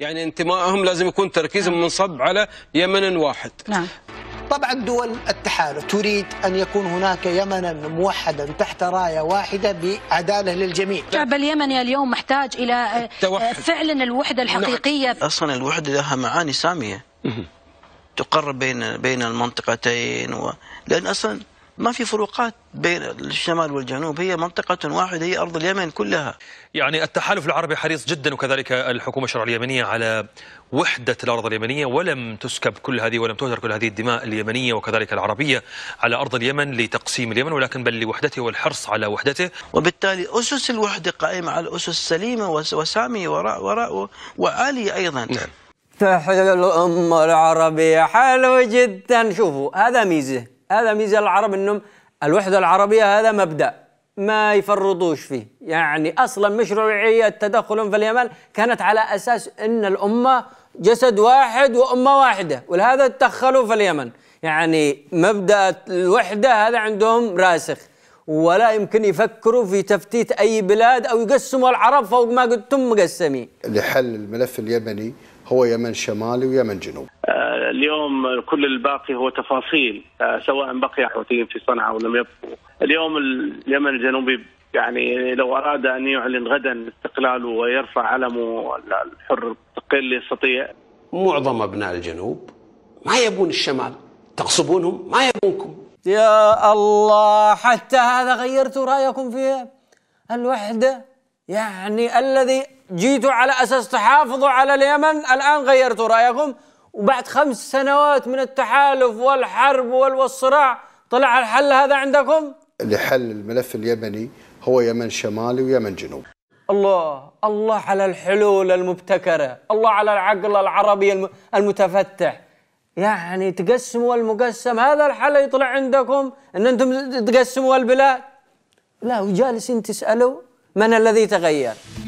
يعني انتمائهم لازم يكون تركيزهم نعم. منصب على يمن واحد نعم. طبعا دول التحالف تريد أن يكون هناك يمنا موحدا تحت راية واحدة بعدالة للجميع شعب اليمني اليوم محتاج إلى آه، التوحد. آه، فعلا الوحدة نعم. الحقيقية نعم. أصلا الوحدة لها معاني سامية تقرب بين بين المنطقتين و... لأن أصلا ما في فروقات بين الشمال والجنوب هي منطقة واحدة هي أرض اليمن كلها يعني التحالف العربي حريص جدا وكذلك الحكومة الشرعية اليمنية على وحدة الأرض اليمنية ولم تسكب كل هذه ولم تهدر كل هذه الدماء اليمنية وكذلك العربية على أرض اليمن لتقسيم اليمن ولكن بل لوحدته والحرص على وحدته وبالتالي أسس الوحدة قائمة على أسس سليمة وسامية وراء وراء وعالية أيضا نعم تحل الأمة العربية حلو جدا شوفوا هذا ميزة هذا ميزه العرب انهم الوحده العربيه هذا مبدا ما يفرطوش فيه يعني اصلا مشروعيه تدخلهم في اليمن كانت على اساس ان الامه جسد واحد وامه واحده ولهذا تدخلوا في اليمن يعني مبدا الوحده هذا عندهم راسخ ولا يمكن يفكروا في تفتيت اي بلاد او يقسموا العرب فوق ما قلتم مقسمين لحل الملف اليمني هو يمن شمالي ويمن جنوبي اليوم كل الباقي هو تفاصيل آه، سواء بقي حوثيين في صنعاء او لم يبقوا اليوم اليمن الجنوبي يعني لو اراد ان يعلن غدا استقلاله ويرفع علمه الحر تقل يستطيع معظم ابناء الجنوب ما يبون الشمال تغصبونهم ما يبونكم يا الله حتى هذا غيرت رايكم في الوحده يعني الذي جيتوا على اساس تحافظوا على اليمن الان غيرتوا رايكم وبعد خمس سنوات من التحالف والحرب والصراع طلع الحل هذا عندكم؟ لحل الملف اليمني هو يمن شمالي ويمن جنوب الله الله على الحلول المبتكرة الله على العقل العربي المتفتح يعني تقسموا المقسم هذا الحل يطلع عندكم ان انتم تقسموا البلاد لا وجالسين تسألوا من الذي تغير